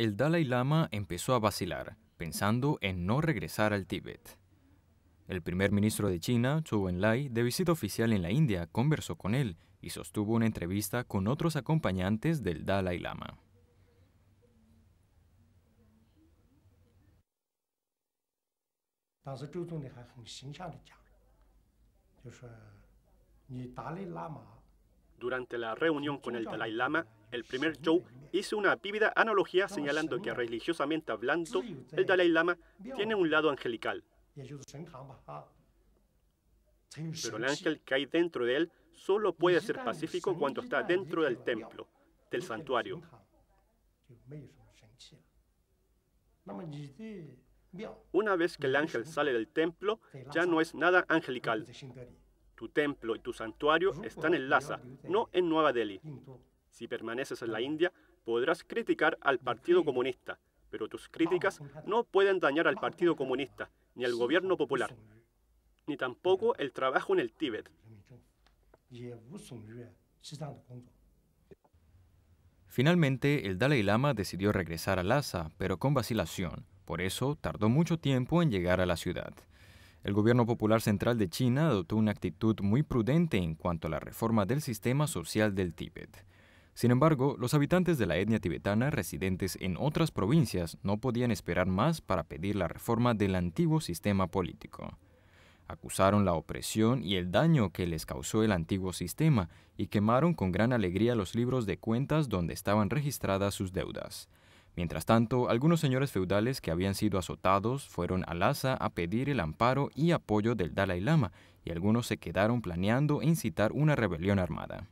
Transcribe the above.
el Dalai Lama empezó a vacilar, pensando en no regresar al Tíbet. El primer ministro de China, Zhou Enlai, de visita oficial en la India, conversó con él y sostuvo una entrevista con otros acompañantes del Dalai Lama. Durante la reunión con el Dalai Lama, el primer Zhou hizo una vívida analogía señalando que religiosamente hablando, el Dalai Lama tiene un lado angelical. Pero el ángel que hay dentro de él solo puede ser pacífico cuando está dentro del templo, del santuario. Una vez que el ángel sale del templo, ya no es nada angelical. Tu templo y tu santuario están en Lhasa, no en Nueva Delhi. Si permaneces en la India, podrás criticar al Partido Comunista, pero tus críticas no pueden dañar al Partido Comunista, ni al gobierno popular, ni tampoco el trabajo en el Tíbet. Finalmente, el Dalai Lama decidió regresar a Lhasa, pero con vacilación. Por eso, tardó mucho tiempo en llegar a la ciudad. El gobierno popular central de China adoptó una actitud muy prudente en cuanto a la reforma del sistema social del Tíbet. Sin embargo, los habitantes de la etnia tibetana residentes en otras provincias no podían esperar más para pedir la reforma del antiguo sistema político. Acusaron la opresión y el daño que les causó el antiguo sistema y quemaron con gran alegría los libros de cuentas donde estaban registradas sus deudas. Mientras tanto, algunos señores feudales que habían sido azotados fueron a Lhasa a pedir el amparo y apoyo del Dalai Lama, y algunos se quedaron planeando incitar una rebelión armada.